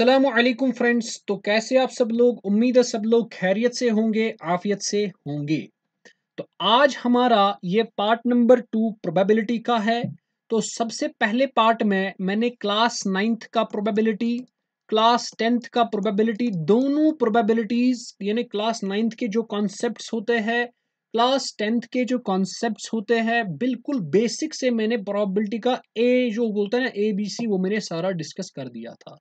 सलामकुम फ्रेंड्स तो कैसे आप सब लोग उम्मीद है सब लोग खैरियत से होंगे आफियत से होंगे तो आज हमारा ये पार्ट नंबर टू प्रोबेबिलिटी का है तो सबसे पहले पार्ट में मैंने क्लास नाइन्थ का प्रोबेबिलिटी क्लास टेंथ का प्रोबेबिलिटी दोनों प्रोबेबिलिटीज यानी क्लास नाइन्थ के जो कॉन्सेप्ट होते हैं क्लास टेंथ के जो कॉन्सेप्ट होते हैं बिल्कुल बेसिक से मैंने प्रोबेबिलिटी का ए जो बोलते हैं ना ए बी सी वो मैंने सारा डिस्कस कर दिया था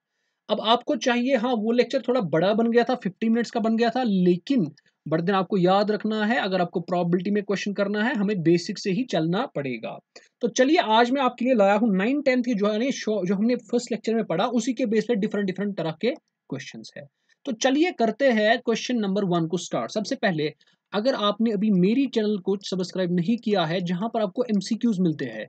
अब आपको चाहिए हाँ वो लेक्चर थोड़ा बड़ा बन गया था फिफ्टी मिनट्स का बन गया था लेकिन बड़े दिन आपको याद रखना है अगर आपको प्रॉबिलिटी में क्वेश्चन करना है हमें बेसिक से ही चलना पड़ेगा तो चलिए आज मैं आपके लिए लाया हूँ नाइन टेंथ की जो है जो हमने फर्स्ट लेक्चर में पढ़ा उसी के बेस पर डिफरेंट डिफरेंट तरह के क्वेश्चन है तो चलिए करते हैं क्वेश्चन नंबर वन को स्टार्ट सबसे पहले अगर आपने अभी मेरी चैनल को सब्सक्राइब नहीं किया है जहां पर आपको एमसीक्यूज मिलते हैं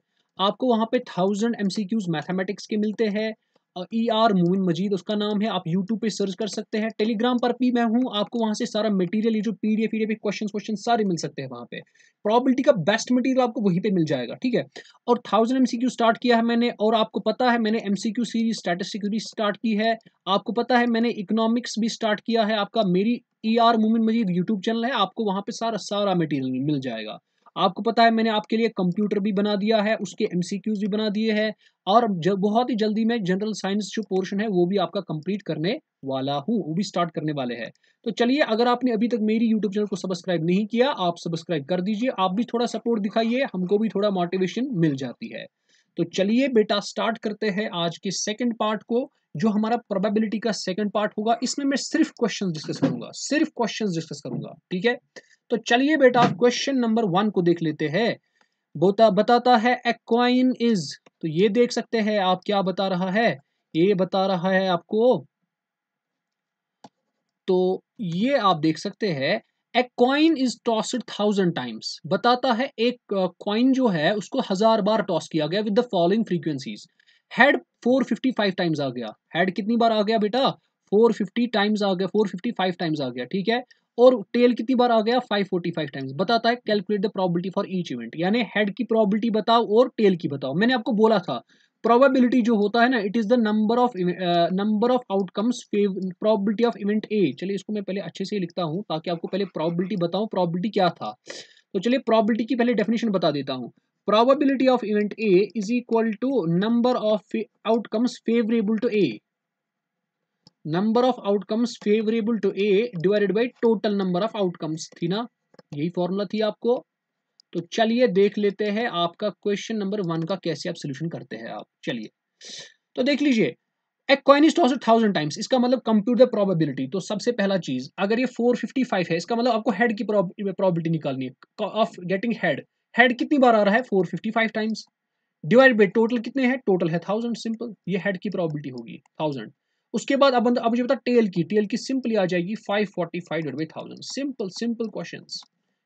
आपको वहां पे थाउजेंड एमसीक्यूज मैथमेटिक्स के मिलते हैं ई आर e मोमिन मजीद उसका नाम है आप यूट्यूब पे सर्च कर सकते हैं टेलीग्राम पर भी मैं हूँ आपको वहाँ से सारा मटेरियल ये जो P D F P question question सारे मिल सकते हैं वहाँ पे प्रॉबिलिटी का बेस्ट मटेरियल आपको वहीं पे मिल जाएगा ठीक है और thousand M C Q start किया है मैंने और आपको पता है मैंने M C Q series statistics भी स्टार्ट की है आपको पता है मैंने इकोनॉमिक्स भी स्टार्ट किया है आपका मेरी ई e आर मोमिन मजीद यूट्यूब चैनल है आपको वहाँ पर सारा सारा मटीरियल मिल जाएगा आपको पता है मैंने आपके लिए कंप्यूटर भी बना दिया है उसके एम भी बना दिए हैं और बहुत ही जल्दी मैं जनरल साइंस जो पोर्शन है वो भी आपका कंप्लीट करने वाला हूँ वो भी स्टार्ट करने वाले हैं तो चलिए अगर आपने अभी तक मेरी यूट्यूब चैनल को सब्सक्राइब नहीं किया आप सब्सक्राइब कर दीजिए आप भी थोड़ा सपोर्ट दिखाइए हमको भी थोड़ा मोटिवेशन मिल जाती है तो चलिए बेटा स्टार्ट करते हैं आज के सेकंड पार्ट को जो हमारा प्रोबेबिलिटी का सेकंड पार्ट होगा इसमें मैं सिर्फ क्वेश्चंस डिस्कस करूंगा सिर्फ क्वेश्चंस डिस्कस करूंगा ठीक है तो चलिए बेटा क्वेश्चन नंबर वन को देख लेते हैं बोता बताता है एक्वाइन इज तो ये देख सकते हैं आप क्या बता रहा है ये बता रहा है आपको तो ये आप देख सकते हैं a coin is tossed thousand times बताता है एक क्वाइन जो है उसको हजार बार टॉस किया गया with the following frequencies head 455 times आ गया हेड कितनी बार आ गया बेटा 450 टाइम्स आ गया 455 टाइम्स आ गया ठीक है और टेल कितनी बार आ गया 545 टाइम्स बताता है calculate the probability for each event यानी हेड की प्रोबेबिलिटी बताओ और टेल की बताओ मैंने आपको बोला था प्रोबेबिलिटी जो होता है ना it is the number of number of outcomes probability of event A चलिए इसको मैं पहले अच्छे से लिखता हूँ ताकि आपको पहले प्रोबेबिलिटी बताऊँ प्रोबेबिलिटी क्या था तो चलिए प्रोबेबिलिटी की पहले डेफिनेशन बता देता हूँ probability of event A is equal to number of outcomes favourable to A number of outcomes favourable to A divided by total number of outcomes थी ना यही फॉर्मूला थी आपको तो चलिए देख लेते हैं आपका क्वेश्चन नंबर वन का कैसे आप सोल्यूशन करते हैं आप चलिए तो देख लीजिए एक coin is toss thousand times इसका मतलब कंप्यूटर प्रोबेबिलिटी तो सबसे पहला चीज अगर ये 455 है इसका मतलब आपको हेड की प्रोबेबिलिटी निकालनी है ऑफ गेटिंग हेड हेड कितनी बार आ रहा है 455 टाइम्स डिवाइड बाई टोटल कितने हैं टोटल है थाउजेंड सिंपल ये हेड की प्रोबेबिलिटी होगी थाउजेंड उसके बाद अब अब मुझे बता टेल की टेल की सिंपली आ जाएगी five forty five divide by thousand simple simple question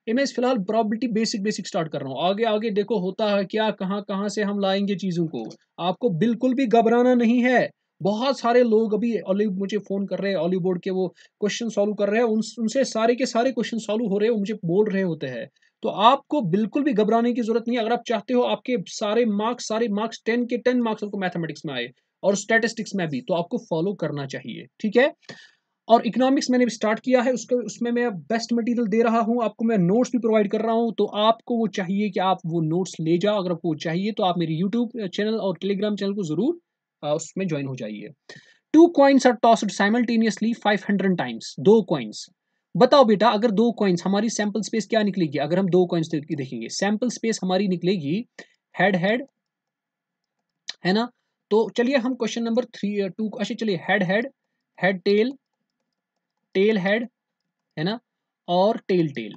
ये मैं फिलहाल प्रॉबिलिटी बेसिक बेसिक स्टार्ट कर रहा हूँ आगे आगे देखो होता है क्या कहाँ कहाँ से हम लाएंगे चीज़ों को आपको बिल्कुल भी घबराना नहीं है बहुत सारे लोग अभी ऑलिव मुझे फ़ोन कर रहे हैं ऑलिव बोर्ड के वो क्वेश्चन सॉल्व कर रहे हैं उन उनसे सारे के सारे क्वेश्चन सॉल्व हो रहे हैं वो मुझे बोल रहे होते हैं तो आपको बिल्कुल भी घबराने की जरूरत नहीं है अगर आप चाहते हो आपके सारे मार्क्स सारे मार्क्स टेन के टेन मार्क्स आपको मैथमेटिक्स में आए और स्टेटिस्टिक्स में भी तो आपको फॉलो करना चाहिए ठीक है और इकोनॉमिक्स मैंने भी स्टार्ट किया है उसके उसमें मैं बेस्ट मटेरियल दे रहा हूँ आपको मैं नोट्स भी प्रोवाइड कर रहा हूँ तो आपको वो चाहिए कि आप वो नोट्स ले जाओ अगर आपको चाहिए तो आप मेरे यूट्यूब चैनल और टेलीग्राम चैनल को ज़रूर उसमें ज्वाइन हो जाइए two coins are tossed simultaneously five hundred times दो क्वाइंस बताओ बेटा अगर दो क्वाइंस हमारी सैम्पल स्पेस क्या निकलेगी अगर हम दो क्वाइंस देखेंगे सैम्पल स्पेस हमारी निकलेगी हेड हेड है ना तो चलिए हम क्वेश्चन नंबर थ्री टू अच्छा चलिए head head head tail tail head है ना और टेल टेल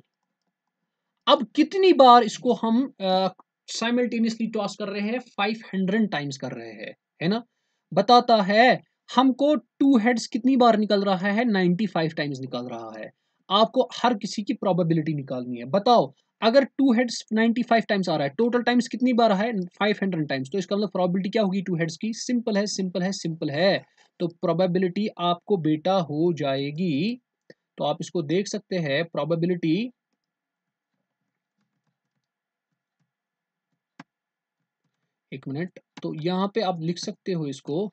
अब कितनी बार इसको हम साइमल्टेनियसली uh, टॉस कर रहे हैं फाइव हंड्रेड टाइम्स कर रहे हैं है ना बताता है हमको टू हेड्स कितनी बार निकल रहा है नाइन्टी फाइव टाइम्स निकल रहा है आपको हर किसी की प्रोबेबिलिटी निकालनी है बताओ अगर टू हेड्स फाइव टाइम्स आ रहा है टोटल टाइम्स कितनी बार है हंड्रेड टाइम्स तो इसका मतलब प्रॉबिलिटी क्या होगी टू हेड्स की सिंपल है सिंपल है सिंपल है तो प्रोबेबिलिटी आपको बेटा हो जाएगी तो आप इसको देख सकते हैं प्रोबेबिलिटी एक मिनट तो यहाँ पे आप लिख सकते हो इसको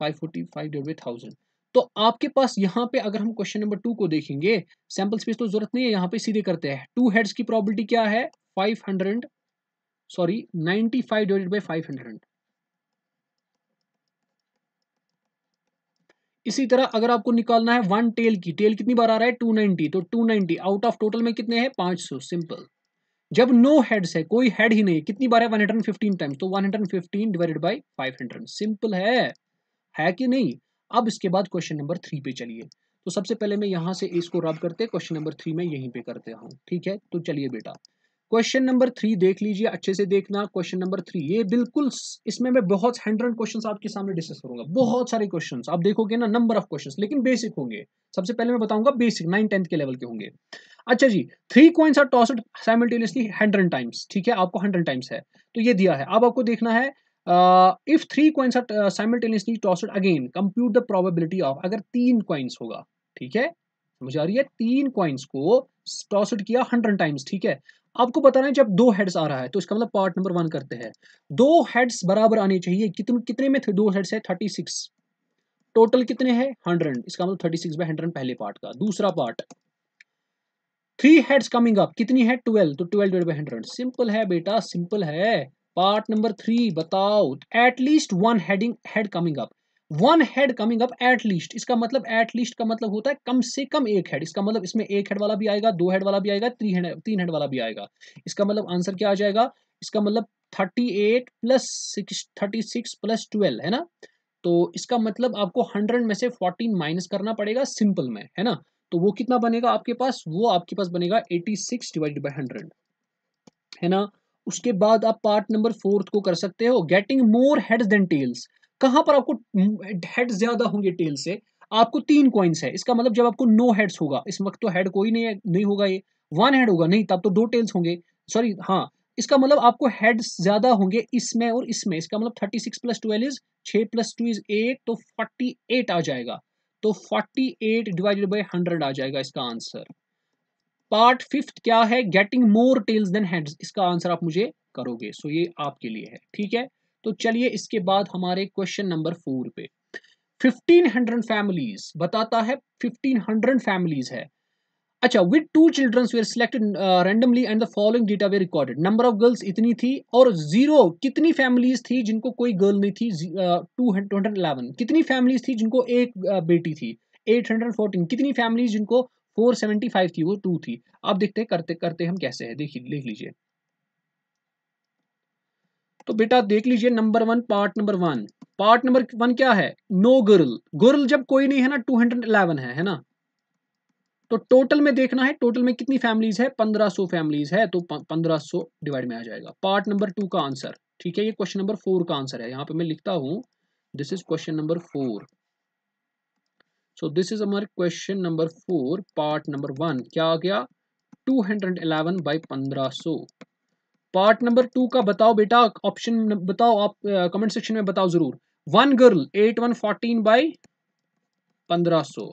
five forty five divide thousand तो आपके पास यहाँ पे अगर हम क्वेश्चन नंबर टू को देखेंगे सैंपल स्पेस तो जरूरत नहीं है यहाँ पे सीधे करते हैं टू हेड्स की प्रॉबिलिटी क्या है five hundred sorry ninety five divide by five hundred इसी तरह अगर आपको निकालना है वन टेल की टेल कितनी बार आ रहा है टू नाइनटी तो two ninety out of total में कितने हैं पांच सौ सिंपल जब नो हेड्स है कोई हेड ही नहीं कितनी बार है फिफ्टीन टाइम्स तो fifteen divided five hundred simple है है कि नहीं अब इसके बाद क्वेश्चन नंबर थ्री पे चलिए तो सबसे पहले मैं यहाँ से इसको रब करते क्वेश्चन नंबर थ्री में यहीं पे करते हूँ ठीक है तो चलिए बेटा क्वेश्चन नंबर थ्री देख लीजिए अच्छे से देखना क्वेश्चन नंबर थ्री ये बिल्कुल इसमें मैं बहुत हंड्रेड क्वेश्चन आपके सामने डिस्कस करूंगा बहुत सारे क्वेश्चन आप देखोगे ना नंबर ऑफ क्वेश्चन लेकिन बेसिक होंगे सबसे पहले मैं बताऊंगा बेसिक नाइन टेंथ के लेवल के होंगे अच्छा जी three coins are tossed simultaneously hundred times ठीक है आपको हंड्रेड टाइम्स है तो ये दिया है अब आपको देखना है uh, if three coins are uh, simultaneously tossed again compute the probability of अगर तीन coins होगा ठीक है समझ आ रही है तीन coins को टॉसड किया हंड्रेड टाइम्स ठीक है आपको बताना है जब दो हेड्स आ रहा है तो इसका मतलब पार्ट नंबर वन करते हैं दो हेड्स बराबर आने चाहिए कितने कितने में थे दो हेड्स है थर्टी सिक्स टोटल कितने हैं हंड्रेड इसका मतलब थर्टी सिक्स बाई हंड्रेड पहले पार्ट का दूसरा part three heads coming up कितनी है ट्वेल्व तो twelve divide by hundred simple है बेटा सिंपल है पार्ट नंबर थ्री बताओ at least one heading head coming up one head coming up at least इसका मतलब एटलीस्ट का मतलब होता है कम से कम एक हेड इसका मतलब इसमें एक हेड वाला भी आएगा दो हेड वाला भी आएगा थ्री हेड तीन हेड वाला भी आएगा इसका मतलब आंसर क्या आ जाएगा इसका मतलब thirty eight plus thirty six plus twelve है ना तो इसका मतलब आपको हंड्रेड में से फोर्टीन माइनस करना पड़ेगा सिंपल में है ना तो वो कितना बनेगा आपके पास वो आपके पास बनेगा eighty six divide by hundred है ना उसके बाद आप पार्ट नंबर फोर्थ को कर सकते हो getting more heads than tails कहां पर आपको हेड्स ज्यादा होंगे टेल से आपको तीन कॉइन्स है इसका मतलब जब आपको नो हेड्स होगा इस वक्त तो हेड कोई नहीं है नहीं होगा ये वन हेड होगा नहीं तब तो दो टेल्स होंगे सॉरी हाँ इसका मतलब आपको हेड्स ज्यादा होंगे इसमें और इसमें इसका मतलब thirty six plus twelve is छः प्लस टू इज एट तो फोर्टी एट आ जाएगा तो forty eight divided by hundred आ जाएगा इसका आंसर पार्ट फिफ्थ क्या है getting more tails than heads इसका आंसर आप मुझे करोगे सो so ये आपके लिए है ठीक है तो चलिए इसके बाद हमारे क्वेश्चन नंबर फोर पे 1500 फैमिलीज बताता है 1500 फैमिलीज है अच्छा with two children were selected randomly and the following data were recorded number of girls इतनी थी और जीरो कितनी फैमिलीज थी जिनको कोई गर्ल नहीं थी टू हंड्रेड इलेवन कितनी फैमिलीज थी जिनको एक uh, बेटी थी 814 कितनी फैमिलीज जिनको फोर सेवेंटी फाइव थी वो टू थी अब देखते हैं करते करते हम कैसे है देखिए देख लीजिए तो बेटा देख लीजिए number one part number one part number one क्या है नो गर्ल गर्ल जब कोई नहीं है ना टू हंड्रेड इलेवन है है ना तो टोटल में देखना है टोटल में कितनी फैमिलीज है पंद्रह सौ फैमिलीज है तो पंद्रह सौ डिवाइड में आ जाएगा पार्ट नंबर टू का आंसर ठीक है ये क्वेश्चन नंबर फोर का आंसर है यहां पे मैं लिखता हूं this is question number four so this is our question number four part number one क्या आ गया टू हंड्रेड एलेवन बाई पंद्रह सो पार्ट नंबर टू का बताओ बेटा ऑप्शन बताओ आप कमेंट uh, सेक्शन में बताओ जरूर one girl eight one fourteen by पंद्रह सो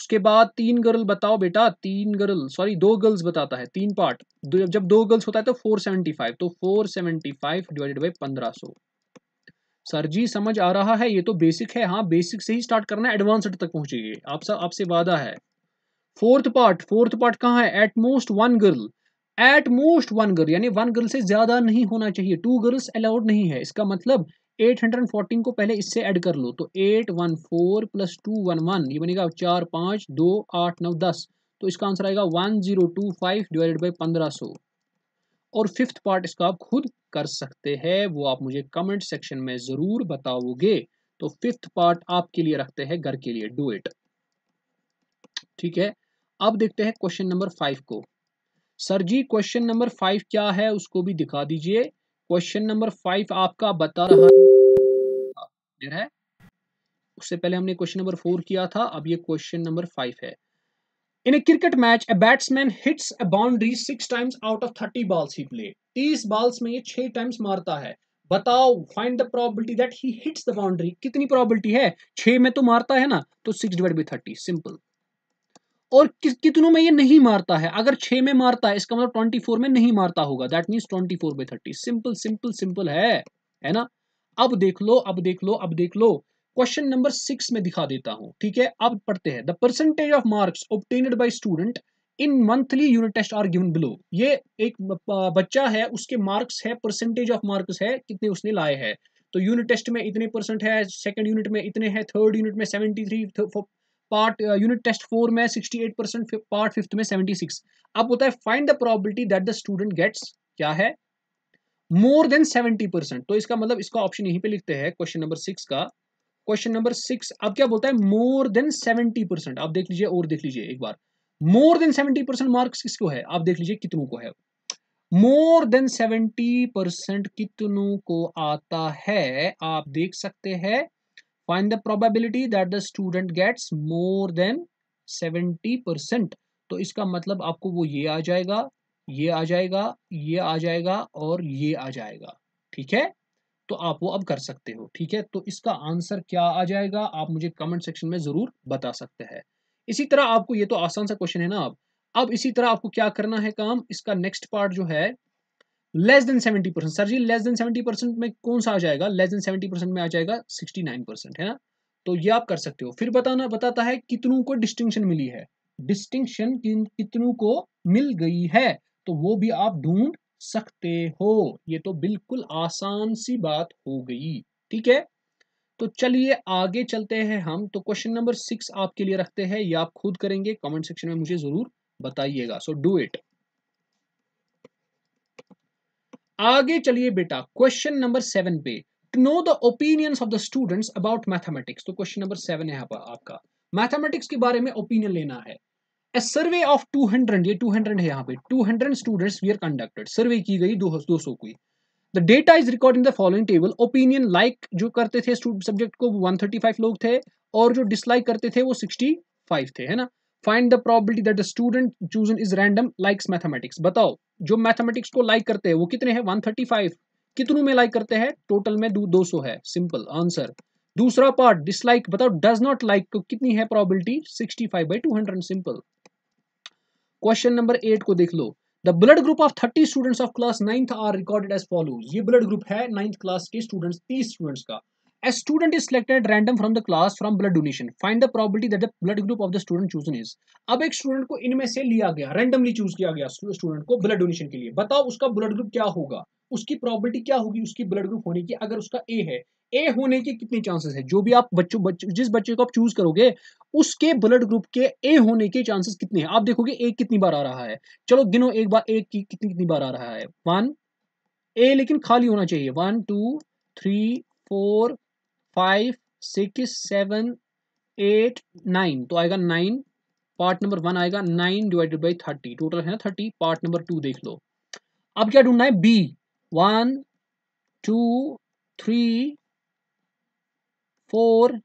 उसके बाद तीन गर्ल बताओ बेटा तीन गर्ल सॉरी दो गर्ल्स बताता है तीन पार्ट जब दो गर्ल्स होता है तो फोर सेवेंटी फाइव तो four seventy five divided by पंद्रह सो सर जी समझ आ रहा है ये तो बेसिक है हाँ बेसिक से ही स्टार्ट करना है एडवांसड तक पहुंचेंगे आप आपसे वादा है फोर्थ पार्ट फोर्थ पार्ट कहाँ है at most one girl at most one girl यानी वन गर्ल से ज्यादा नहीं होना चाहिए टू गर्ल्स अलाउड नहीं है इसका मतलब 814 को पहले इससे ऐड कर लो तो 814 प्लस 211 ये बनेगा चार पाँच दो आठ नौ दस तो इसका आंसर आएगा 1025 डिवाइडेड बाई 1500 और फिफ्थ पार्ट इसका आप खुद कर सकते हैं वो आप मुझे कमेंट सेक्शन में ज़रूर बताओगे तो फिफ्थ पार्ट आपके लिए रखते हैं घर के लिए डू इट ठीक है अब देखते हैं क्वेश्चन नंबर फाइव को sir ji question number five क्या है उसको भी दिखा दीजिए क्वेश्चन नंबर फाइव आपका बता रहा है उससे पहले हमने क्वेश्चन नंबर फोर किया था अब ये क्वेश्चन नंबर फाइव है in a cricket match a batsman hits a boundary six times out of thirty balls he play तीस बॉल्स में ये छह टाइम्स मारता है बताओ find the probability that he hits the boundary कितनी प्रोबेबिलिटी है छह में तो मारता है ना तो six divide by thirty simple और कि, कितनों में ये नहीं मारता है अगर छह में मारता है इसका मतलब ट्वेंटी फोर में नहीं मारता होगा that means twenty four by thirty simple simple simple है है ना अब देख लो अब देख लो अब देख लो क्वेश्चन नंबर सिक्स में दिखा देता हूं ठीक है अब पढ़ते हैं the percentage of marks obtained by student in monthly unit test are given below ये एक बच्चा है उसके मार्क्स है परसेंटेज ऑफ मार्क्स है कितने उसने लाए हैं तो यूनिट टेस्ट में इतने परसेंट है सेकंड यूनिट में इतने हैं थर्ड यूनिट में seventy three part unit test four में sixty eight percent part fifth में सेवेंटी सिक्स अब होता है find the probability that the student gets क्या है मोर देन सेवेंटी परसेंट तो इसका मतलब इसका ऑप्शन यहीं पे लिखते हैं क्वेश्चन नंबर सिक्स का क्वेश्चन नंबर सिक्स अब क्या बोलता है मोर देन सेवेंटी परसेंट आप देख लीजिए और देख लीजिए एक बार more than seventy percent marks किसको है आप देख लीजिए कितनों को है मोर देन सेवेंटी परसेंट कितनों को आता है आप देख सकते हैं find the probability that the student gets more than seventy percent तो इसका मतलब आपको वो ये आ जाएगा ये आ जाएगा ये आ जाएगा और ये आ जाएगा ठीक है तो आप वो अब कर सकते हो ठीक है तो इसका आंसर क्या आ जाएगा आप मुझे कमेंट सेक्शन में ज़रूर बता सकते हैं इसी तरह आपको ये तो आसान सा क्वेश्चन है ना अब अब इसी तरह आपको क्या करना है काम इसका नेक्स्ट पार्ट जो है less than seventy percent sir ji less than seventy percent में कौन सा आ जाएगा लेस देन सेवेंटी परसेंट में आ जाएगा सिक्सटी नाइन परसेंट है ना तो ये आप कर सकते हो फिर बताना बताता है कितनों को डिस्टिंक्शन मिली है डिस्टिंक्शन कितनों को मिल गई है तो वो भी आप ढूंढ सकते हो ये तो बिल्कुल आसान सी बात हो गई ठीक है तो चलिए आगे चलते हैं हम तो क्वेश्चन नंबर सिक्स आपके लिए रखते हैं या आप खुद करेंगे कमेंट सेक्शन में मुझे जरूर बताइएगा सो डू इट आगे चलिए बेटा क्वेश्चन नंबर सेवन पे to know the opinions of the students about mathematics तो क्वेश्चन नंबर सेवन है आपका मैथमेटिक्स के बारे में ओपिनियन लेना है ए सर्वे ऑफ 200 ये 200 है यहाँ पे 200 students we are conducted survey की गई दो, दो सौ की the data is record in the following table opinion like जो करते थे सब्जेक्ट को वो 135 लोग थे और जो डिसलाइक करते थे वो 65 थे है ना find the probability that the student chosen is random likes mathematics बताओ जो मैथमेटिक्स को लाइक करते हैं वो कितने हैं 135 कितनों में लाइक करते हैं टोटल में दो सौ है सिंपल आंसर दूसरा पार्ट डिसलाइक बताओ डज नॉट लाइक को कितनी है probability 65 by 200 simple question number eight को देख लो the blood group of thirty students of class ninth are recorded as follow ये ब्लड ग्रुप है नाइन्थ क्लास के स्टूडेंट्स तीस स्टूडेंट्स का a student is selected random from the class from blood donation find the probability that the blood group of the student chosen is अब एक student को इनमें से लिया गया रैंडमली चूज किया गया स्टूडेंट को ब्लड डोनेशन के लिए बताओ उसका ब्लड ग्रुप क्या होगा उसकी प्रॉबिलिटी क्या होगी उसकी ब्लड ग्रुप होने की अगर उसका ए है ए होने की कितनी चांसेस है जो भी आप बच्चों बच्चों जिस बच्चे को आप चूज करोगे उसके ब्लड ग्रुप के ए होने के चांसेस कितने हैं आप देखोगे ए कितनी बार आ रहा है चलो गिनो एक बार ए की कितनी कितनी बार आ रहा है वन ए लेकिन खाली होना चाहिए one two three four five six seven eight nine तो आएगा नाइन पार्ट नंबर वन आएगा nine divided by thirty total है ना थर्टी पार्ट नंबर टू देख लो अब क्या ढूंढना है B one two three four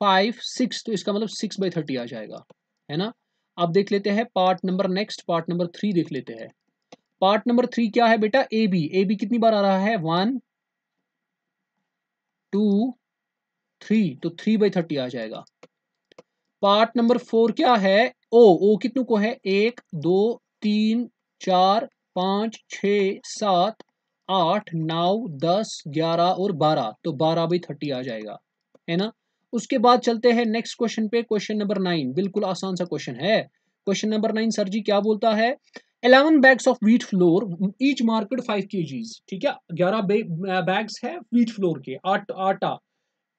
five six तो इसका मतलब सिक्स बाई थर्टी आ जाएगा है ना अब देख लेते हैं part number next part number three देख लेते हैं पार्ट नंबर थ्री क्या है बेटा ए बी ए बी कितनी बार आ रहा है वन टू थ्री तो थ्री बाई थर्टी आ जाएगा पार्ट नंबर फोर क्या है ओ ओ कितनों को है एक दो तीन चार पाँच छ सात आठ नौ दस ग्यारह और बारह तो बारह बाई थर्टी आ जाएगा है ना उसके बाद चलते हैं नेक्स्ट क्वेश्चन पे क्वेश्चन नंबर नाइन बिल्कुल आसान सा क्वेश्चन है question number nine sir ji क्या बोलता है eleven bags of wheat flour each marked five के ठीक है ग्यारह बैग्स है व्हीट फ्लोर के आट आटा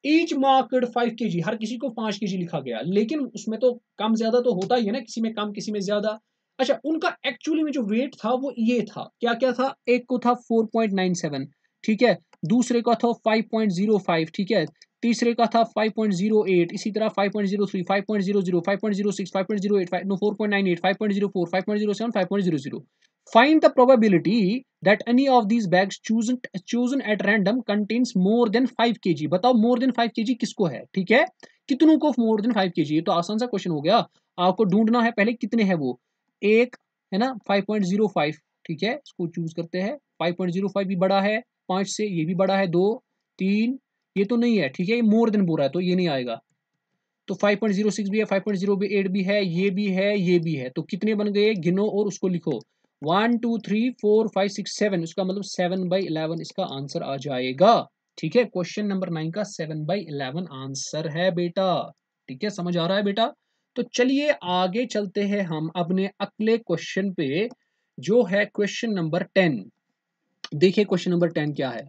ईच मार्केट फाइव के हर किसी को पांच के लिखा गया लेकिन उसमें तो कम ज़्यादा तो होता ही है ना किसी में कम किसी में ज़्यादा अच्छा उनका एक्चुअली में जो वेट था वो ये था क्या क्या था एक को था 4.97 ठीक है दूसरे का था 5.05 ठीक है तीसरे का था 5.08 इसी तरह 5.03 5.00 5.06 5.08 5.09 5.04 5.07 find the probability that any of these bags chosen chosen at random contains more than 5 KG बताओ मोर देन 5 केजी किसको है ठीक है कितनों को मोर देन 5 केजी ये तो आसान सा क्वेश्चन हो गया आपको ढूंढना है पहले कितने हैं वो एक है ना 5.05 ठीक है इसको चूज करते हैं 5.05 भी बड़ा है पांच से ये भी बड़ा है दो तीन ये तो नहीं है ठीक है ये मोर देन बुरा है तो ये नहीं आएगा तो 5.06 भी है 5.08 भी है ये भी है ये भी है तो कितने बन गए गिनो और उसको लिखो one two three four five six seven उसका मतलब सेवन बाई इलेवन इसका आंसर आ जाएगा ठीक है क्वेश्चन नंबर नाइन का सेवन बाई इलेवन आंसर है बेटा ठीक है समझ आ रहा है बेटा तो चलिए आगे चलते हैं हम अपने अगले क्वेश्चन पे जो है क्वेश्चन नंबर टेन देखिए क्वेश्चन नंबर टेन क्या है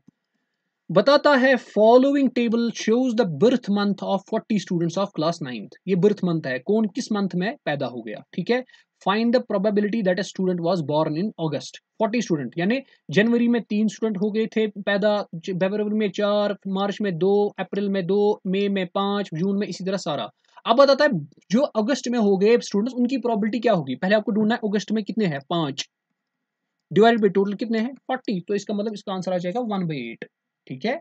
बताता है following table shows the birth month of forty students of class ninth ये बर्थ मंथ है कौन किस मंथ में पैदा हो गया ठीक है find the probability that a student was born in August forty student यानी जनवरी में तीन स्टूडेंट हो गए थे पैदा फरवरी में चार मार्च में दो अप्रैल में दो मई में पांच जून में इसी तरह सारा अब बताता है जो अगस्त में हो गए स्टूडेंट्स उनकी प्रॉबिलिटी क्या होगी पहले आपको ढूंढना है अगस्त में कितने हैं पांच डिवाइड बाई टोटल कितने हैं फोर्टी तो इसका मतलब इसका आंसर आ जाएगा वन बाई एट ठीक है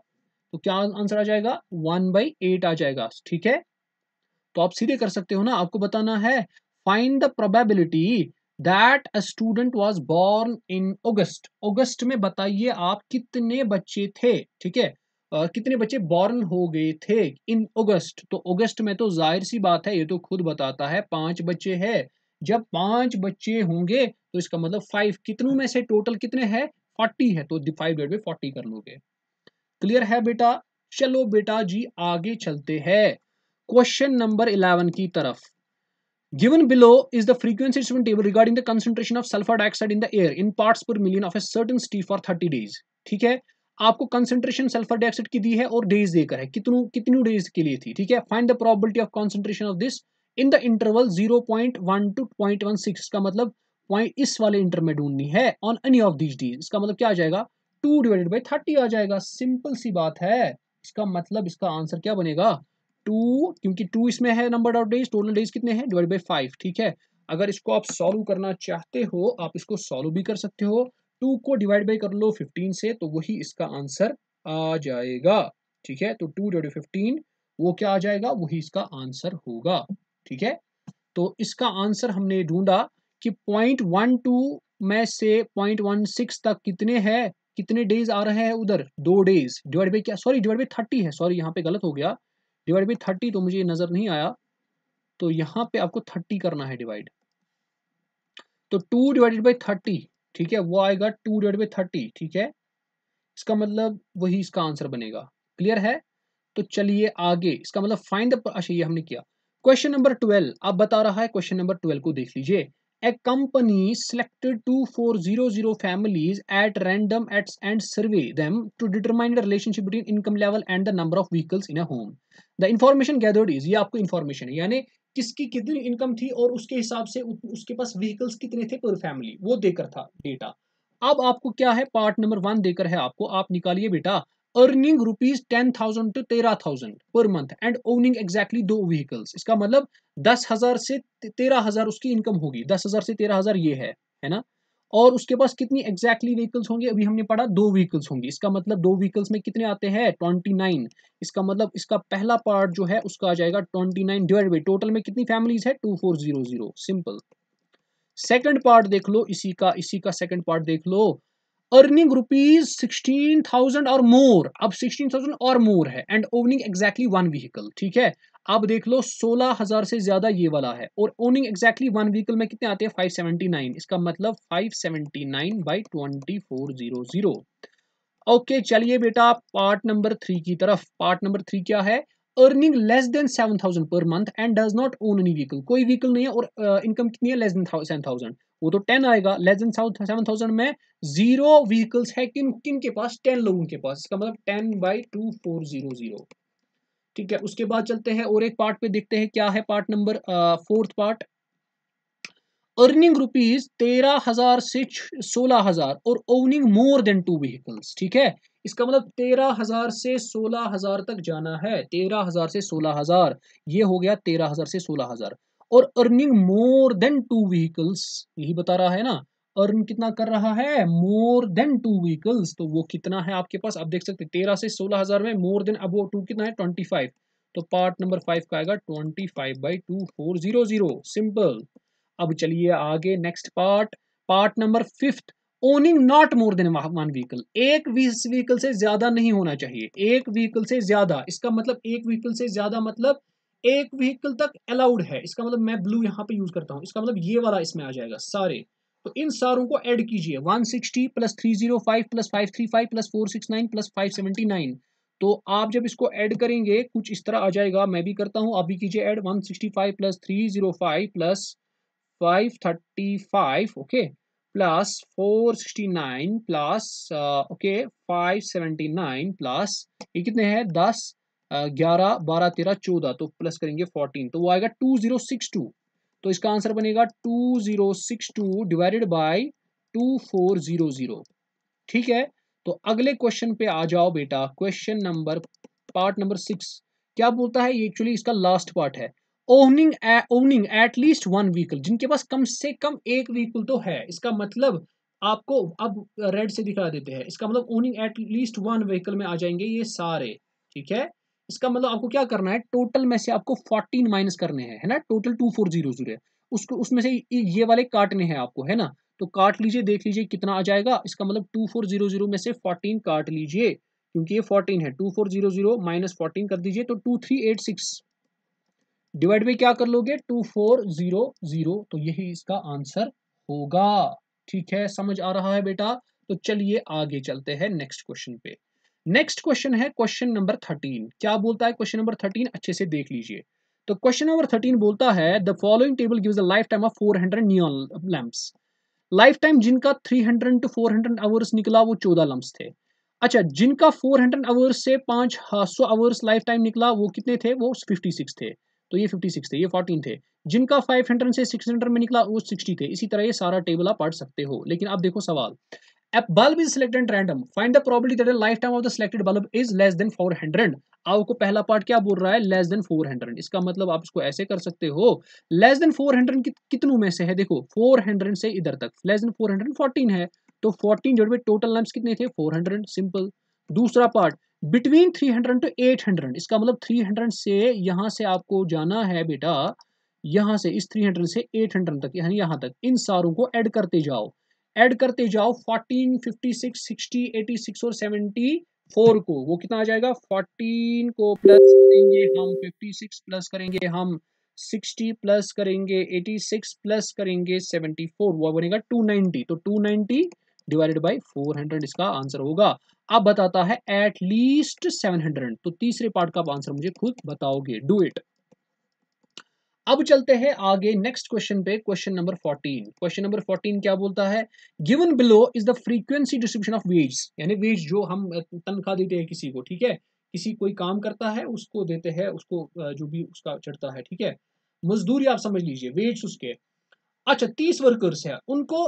तो क्या आंसर आ जाएगा वन बाई एट आ जाएगा ठीक है तो आप सीधे कर सकते हो ना आपको बताना है find the probability that a student was born in August August में बताइए आप कितने बच्चे थे ठीक है Uh, कितने बच्चे बॉर्न हो गए थे इन अगस्त तो अगस्त में तो जाहिर सी बात है ये तो खुद बताता है पांच बच्चे है जब पांच बच्चे होंगे तो इसका मतलब फाइव कितनों में से टोटल कितने हैं फोर्टी है तो फाइव डेड में फोर्टी कर लोगे क्लियर है बेटा चलो बेटा जी आगे चलते हैं क्वेश्चन नंबर इलेवन की तरफ given below is the frequency table regarding the concentration of sulphur dioxide in the air in part per million of a certain city for thirty days ठीक है आपको कंसेंट्रेशन सल्फर डाइऑक्साइड की दी है और days देकर है कितनों कितनी डेज के लिए थी ठीक है find the probability of concentration of this in the interval 0.1 to 0.16 का मतलब पॉइंट इस वाले इंटर में ढूंढनी है on any of these days इसका मतलब क्या आ जाएगा टू डिवाइडेड बाई थर्टी आ जाएगा सिंपल सी बात है इसका मतलब इसका आंसर क्या बनेगा टू क्योंकि टू इसमें है number of days total days कितने हैं डिवाइड बाई फाइव ठीक है अगर इसको आप सॉल्व करना चाहते हो आप इसको सॉल्व भी कर सकते हो टू को डिवाइड बाई कर लो फिफ्टीन से तो वही इसका आंसर आ जाएगा ठीक है तो टू डिवाइड फिफ्टीन वो क्या आ जाएगा वही इसका आंसर होगा ठीक है तो इसका आंसर हमने ढूंढा कि पॉइंट वन टू में से पॉइंट वन सिक्स तक कितने हैं कितने डेज आ रहे हैं उधर दो डेज डिवाइड बाई क्या सॉरी डिवाइड बाई थर्टी है सॉरी यहाँ पे गलत हो गया डिवाइड बाई थर्टी तो मुझे नज़र नहीं आया तो यहाँ पे आपको थर्टी करना है डिवाइड तो टू डिवाइडेड बाई थर्टी ठीक है वो आएगा टू डिवाइड बाई थर्टी ठीक है इसका मतलब वही इसका आंसर बनेगा क्लियर है तो चलिए आगे इसका मतलब फाइंड अच्छा ये हमने किया क्वेश्चन नंबर ट्वेल्व अब बता रहा है क्वेश्चन नंबर ट्वेल्व को देख लीजिए a company selected 2400 families at random and surveyed them to determine the relationship between income level and the number of vehicles in a home. The information gathered is ये आपको information है यानी किसकी कितनी income थी और उसके हिसाब से उसके पास व्हीकल्स कितने थे पर फैमिली वो देकर था डेटा अब आपको क्या है पार्ट नंबर वन देकर है आपको आप निकालिए बेटा earning rupees ten thousand to तेरह thousand per month and owning exactly दो व्हीकल्स इसका मतलब दस हजार से तेरह हजार उसकी इनकम होगी दस हजार से तेरह हजार ये है है ना और उसके पास कितनी एग्जैक्टली व्हीकल्स होंगे अभी हमने पढ़ा दो व्हीकल्स होंगी इसका मतलब दो व्हीकल्स में कितने आते हैं ट्वेंटी नाइन इसका मतलब इसका पहला पार्ट जो है उसका आ जाएगा twenty nine divide by total में कितनी फैमिलीज है two four zero zero simple second part देख लो इसी का इसी का सेकेंड पार्ट देख लो अर्निंग रुपीज सिक्सटीन थाउजेंड और मोर अब सिक्सटीन थाउजेंड और मोर है and owning exactly one vehicle ठीक है आप देख लो सोलह हजार से ज्यादा ये वाला है और ओनिंग एक्जैक्टली वन व्हीकल में कितने आते हैं फाइव सेवेंटी नाइन इसका मतलब five seventy nine by twenty four zero zero okay चलिए बेटा पार्ट नंबर थ्री की तरफ पार्ट नंबर थ्री क्या है earning less than seven thousand per month and does not own any vehicle कोई vehicle नहीं है और इनकम uh, कितनी है लेस देन सेवन थाउजेंड वो तो टेन आएगा लेस देन सेवन थाउजेंड में जीरो व्हीकल्स है किन किन के पास टेन लोगों के पास इसका मतलब ten by two four zero zero ठीक है उसके बाद चलते हैं और एक पार्ट पे देखते हैं क्या है part number fourth part earning rupees तेरह हजार से सोलह हजार और owning more than two vehicles ठीक है इसका मतलब तेरह हजार से सोलह हजार तक जाना है तेरह हजार से सोलह हजार ये हो गया तेरह हजार से सोलह हजार और earning more than two vehicles यही बता रहा है ना अर्न कितना कर रहा है मोर देन टू व्हीकल्स तो वो कितना है आपके पास आप देख सकते हैं तेरह से सोलह हजार में मोर देन अब वो टू कितना है ट्वेंटी फाइव तो पार्ट नंबर फाइव का आएगा twenty five by two four zero zero simple अब चलिए आगे next part part number fifth owning not more than one vehicle एक व्हीकल से ज्यादा नहीं होना चाहिए एक व्हीकल से ज्यादा इसका मतलब एक व्हीकल से ज्यादा मतलब एक व्हीकल तक अलाउड है इसका मतलब मैं ब्लू यहाँ पे यूज करता हूँ इसका मतलब ये वाला इसमें आ जाएगा सारे तो इन सारों को ऐड कीजिए 160 प्लस 305 प्लस 535 प्लस 469 प्लस 579 तो आप जब इसको ऐड करेंगे कुछ इस तरह आ जाएगा मैं भी करता हूँ आप भी कीजिए add 165 plus 305 plus 535 okay plus 469 plus okay 579 plus ये कितने हैं 10 ग्यारह बारह तेरह चौदह तो प्लस करेंगे फोर्टीन तो वो आएगा टू जीरो सिक्स टू तो इसका आंसर बनेगा two zero six two divided by two four zero zero ठीक है तो अगले क्वेश्चन पे आ जाओ बेटा question number part number six क्या बोलता है एक्चुअली इसका लास्ट पार्ट है owning owning at least one vehicle जिनके पास कम से कम एक व्हीकल तो है इसका मतलब आपको अब रेड से दिखा देते हैं इसका मतलब owning at least one vehicle में आ जाएंगे ये सारे ठीक है इसका मतलब आपको क्या करना है टोटल में से आपको फोर्टीन माइनस करने हैं है ना total two four zero zero उसको उसमें से ये वाले काटने हैं आपको है ना तो काट लीजिए देख लीजिए कितना आ जाएगा इसका मतलब टू फोर जीरो जीरो में से फोर्टीन काट लीजिए क्योंकि ये फोर्टीन है two four zero zero minus fourteen कर दीजिए तो two three eight six divide by क्या कर लोगे टू फोर जीरो जीरो तो यही इसका आंसर होगा ठीक है समझ आ रहा है बेटा तो चलिए आगे चलते हैं नेक्स्ट क्वेश्चन पे नेक्स्ट क्वेश्चन है क्वेश्चन नंबर थर्टीन क्या बोलता है क्वेश्चन नंबर थर्टीन अच्छे से देख लीजिए तो क्वेश्चन नंबर थर्टीन बोलता है the following table gives a life time of four hundred neon lamps life time जिनका three hundred to four hundred hours निकला वो चौदह लम्ब थे अच्छा जिनका फोर हंड्रेड आवर्स से पांच सौ आवर्स लाइफ टाइम निकला वो कितने थे वो फिफ्टी सिक्स थे तो ये फिफ्टी सिक्स थे ये फोर्टीन थे जिनका फाइव हंड्रेड से सिक्स हंड्रेड में निकला वो सिक्सटी थे इसी तरह ये सारा टेबल आप पढ़ सकते हो लेकिन आप देखो सवाल A bulb is selected at random. Find the probability that the lifetime of the selected bulb is less than 400. आपको पहला पार्ट क्या बोल रहा है लेस देन 400 इसका मतलब आप इसको ऐसे कर सकते हो लेस देन 400 कितनों में से है देखो 400 से इधर तक लेस देन 414 है तो 14 जो टोटल लम्ब कितने थे 400 सिंपल दूसरा पार्ट बिटवीन 300 टू 800 इसका मतलब 300 से यहाँ से आपको जाना है बेटा यहाँ से इस 300 से 800 तक यानी यहाँ तक इन सारों को ऐड करते जाओ ऐड करते जाओ 14, 56, 60, 86 और 74 को वो कितना आ जाएगा 14 को प्लस करेंगे हम 56 प्लस करेंगे हम 60 प्लस करेंगे 86 प्लस करेंगे 74 वो बनेगा 290 तो 290 डिवाइडेड बाय 400 इसका आंसर होगा अब बताता है एट लीस्ट 700 तो तीसरे पार्ट का आंसर मुझे खुद बताओगे डू इट अब चलते हैं आगे नेक्स्ट क्वेश्चन पे क्वेश्चन नंबर 14 क्वेश्चन नंबर 14 क्या बोलता है given below is the frequency distribution of wage यानी वेज जो हम तनख्वाह देते हैं किसी को ठीक है किसी कोई काम करता है उसको देते हैं उसको जो भी उसका चढ़ता है ठीक है मजदूरी आप समझ लीजिए वेज उसके अच्छा तीस वर्कर्स है उनको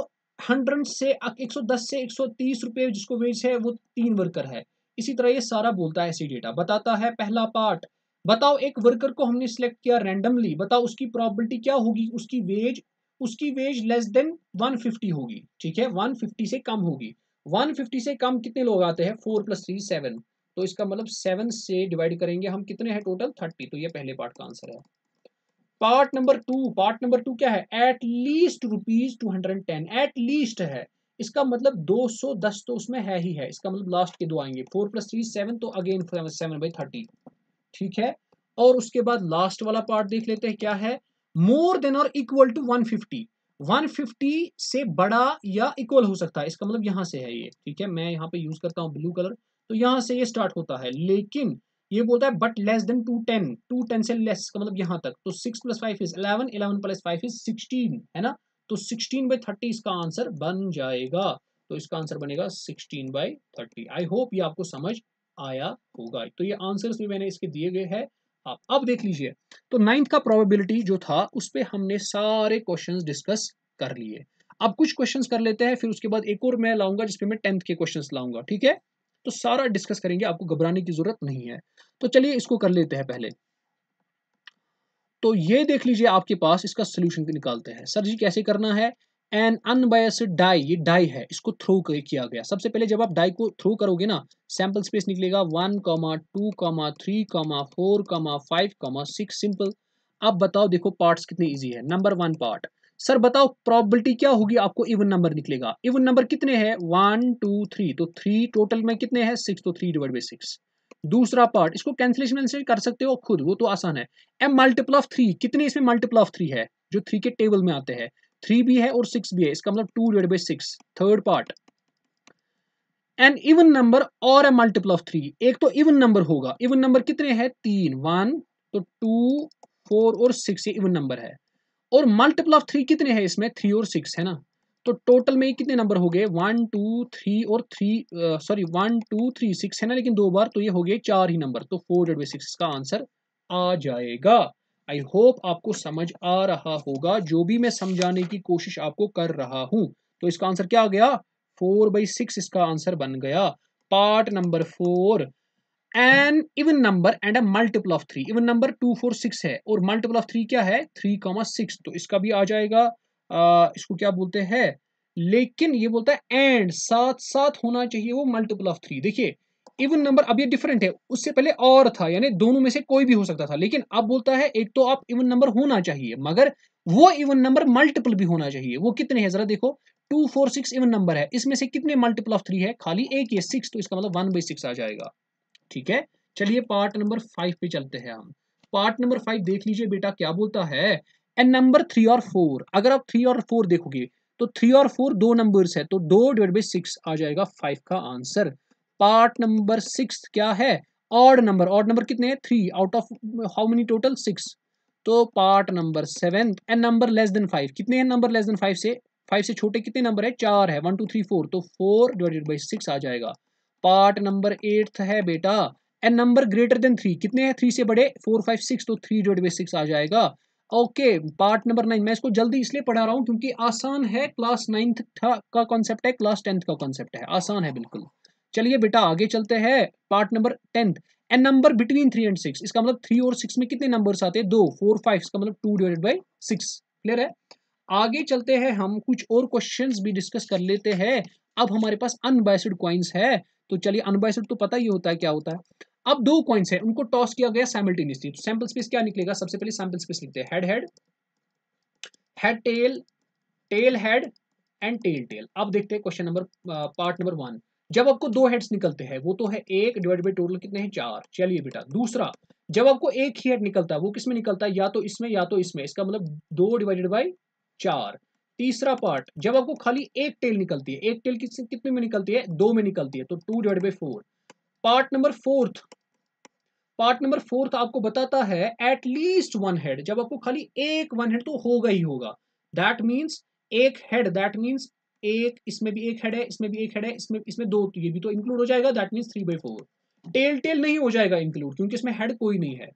हंड्रेड से एक सौ दस से एक सौ तीस रुपये जिसको वेज है वो तीन वर्कर है इसी तरह ये सारा बोलता है ऐसी डेटा बताता है पहला पार्ट बताओ एक वर्कर को हमने सिलेक्ट किया रैंडमली बताओ उसकी प्रॉबिलिटी क्या होगी उसकी वेज उसकी वेज लेस देन 150 होगी ठीक है 150 से कम होगी 150 से कम कितने लोग आते हैं फोर प्लस थ्री सेवन तो इसका मतलब सेवन से डिवाइड करेंगे हम कितने हैं टोटल थर्टी तो ये पहले पार्ट का आंसर है part number two part number two क्या है at least rupees two hundred ten at least है इसका मतलब दो सौ दस तो उसमें है ही है इसका मतलब लास्ट के दो आएंगे फोर प्लस थ्री सेवन तो अगेन सेवन बाई थर्टी ठीक है और उसके बाद लास्ट वाला पार्ट देख लेते हैं क्या है मोर देन और इक्वल टू 150 150 से बड़ा या इक्वल हो सकता है इसका मतलब यहां से है ये ठीक है मैं यहाँ पे यूज करता हूँ ब्लू कलर तो यहाँ से ये स्टार्ट होता है लेकिन ये बोलता है but less than two ten two ten से लेस का मतलब यहां तक तो six plus five is eleven eleven plus five is sixteen है ना तो सिक्सटीन बाई थर्टी इसका आंसर बन जाएगा तो इसका आंसर बनेगा sixteen by thirty I hope ये आपको समझ आया होगा तो ये आंसर्स भी मैंने इसके दिए गए हैं आप अब देख लीजिए तो नाइन्थ का प्रोबेबिलिटी जो था उस पर हमने सारे क्वेश्चन डिस्कस कर लिए अब कुछ क्वेश्चन कर लेते हैं फिर उसके बाद एक और मैं लाऊंगा जिसपे मैं टेंथ के क्वेश्चन लाऊंगा ठीक है तो सारा डिस्कस करेंगे आपको घबराने की जरूरत नहीं है तो चलिए इसको कर लेते हैं पहले तो ये देख लीजिए आपके पास इसका सोल्यूशन निकालते हैं सर जी कैसे करना है एन अनबायस्ड डाई ये डाई है इसको थ्रो किया गया सबसे पहले जब आप डाई को थ्रो करोगे ना सैम्पल स्पेस निकलेगा one comma two comma three comma four comma five comma six simple आप बताओ देखो पार्ट्स कितने इजी है नंबर वन पार्ट सर बताओ प्रॉबिलिटी क्या होगी आपको इवन नंबर निकलेगा इवन नंबर कितने हैं वन टू थ्री तो थ्री टोटल में कितने हैं सिक्स तो थ्री डिवाइड बाई सिक्स दूसरा पार्ट इसको कैंसिलेशन से कर सकते हो खुद वो तो आसान है एम मल्टीपल ऑफ थ्री कितने इसमें मल्टीपल ऑफ थ्री है जो थ्री के टेबल में आते हैं थ्री भी है और सिक्स भी है इसका मतलब two divide by six third part an even number और ए मल्टीपल ऑफ थ्री एक तो इवन नंबर होगा इवन नंबर कितने हैं तीन वन तो टू फोर और सिक्स ये इवन नंबर है और मल्टीपल ऑफ थ्री कितने हैं इसमें थ्री और सिक्स है ना तो टोटल में कितने नंबर हो गए वन टू थ्री और three sorry one two three six है ना लेकिन दो बार तो ये हो गए चार ही नंबर तो फोर डेड बाई सिक्स का आंसर आ जाएगा आई होप आपको समझ आ रहा होगा जो भी मैं समझाने की कोशिश आपको कर रहा हूं तो इसका आंसर क्या आ गया फोर बाई सिक्स इसका आंसर बन गया part number four an even number and a multiple of three even number two four six है और मल्टीपल ऑफ थ्री क्या है थ्री कॉमा सिक्स तो इसका भी आ जाएगा आ, इसको क्या बोलते हैं लेकिन ये बोलता है एंड साथ साथ होना चाहिए वो मल्टीपल ऑफ थ्री देखिए इवन नंबर अब ये डिफरेंट है उससे पहले और था यानी दोनों में से कोई भी हो सकता था लेकिन अब बोलता है एक तो आप इवन नंबर होना चाहिए मगर वो इवन नंबर मल्टीपल भी होना चाहिए वो कितने हैं जरा देखो two four six even number है इसमें से कितने मल्टीपल ऑफ थ्री है खाली एक ये सिक्स तो इसका मतलब वन बाई सिक्स आ जाएगा ठीक है चलिए पार्ट नंबर फाइव पे चलते हैं हम पार्ट नंबर फाइव देख लीजिए बेटा क्या बोलता है एन नंबर थ्री और फोर अगर आप थ्री और फोर देखोगे तो थ्री और फोर दो नंबर्स है तो दो डिवाइड बाई सिक्स आ जाएगा फाइव का आंसर पार्ट नंबर सिक्स क्या है ऑड नंबर ऑड नंबर कितने हैं three out of how many total six तो part number seven and number less than five कितने हैं नंबर लेस देन फाइव से फाइव से छोटे कितने नंबर है चार है वन टू थ्री फोर तो फोर डिवाइडेड बाई सिक्स आ जाएगा पार्ट नंबर एट्थ है बेटा and number greater than three कितने हैं थ्री से बड़े फोर फाइव सिक्स तो थ्री डिवाइड बाई सिक्स आ जाएगा ओके पार्ट नंबर नाइन मैं इसको जल्दी इसलिए पढ़ा रहा हूँ क्योंकि आसान है क्लास नाइन्थ का कॉन्सेप्ट है क्लास टेंथ का कॉन्सेप्ट है आसान है बिल्कुल चलिए बेटा आगे चलते हैं part number tenth an number between three and six इसका मतलब थ्री और सिक्स में कितने नंबर आते हैं दो फोर फाइव इसका मतलब two divided by six clear है आगे चलते हैं हम कुछ और क्वेश्चन भी डिस्कस कर लेते हैं अब हमारे पास अनबाइसड क्वाइंस है तो चलिए अनबाइसड तो पता ही होता है क्या होता है अब दो क्वाइंस है उनको टॉस किया गया सैमल्टेनियसली तो सैम्पल स्पेस क्या निकलेगा सबसे पहले सैम्पल स्पेस लिखते हैं head head head tail tail head and tail tail अब देखते हैं question number part number one जब आपको दो हेड्स निकलते हैं वो तो है एक डिवाइड बाई टोटल कितने हैं चार चलिए बेटा दूसरा जब आपको एक ही हेड निकलता है वो किसमें निकलता है या तो इसमें या तो इसमें इसका मतलब दो डिवाइडेड बाई चार तीसरा पार्ट जब आपको खाली एक टेल निकलती है एक टेल किस कितने में निकलती है दो में निकलती है तो two divide by four part number fourth part number fourth आपको बताता है एटलीस्ट वन हेड जब आपको खाली एक वन हेड तो होगा ही होगा दैट मीन्स एक हेड दैट मीन्स एक इसमें भी एक हेड है इसमें भी एक हेड है इसमें इसमें दो तो ये भी तो इंक्लूड हो जाएगा that mean three by four tail tail नहीं हो जाएगा इंक्लूड क्योंकि इसमें हेड कोई नहीं है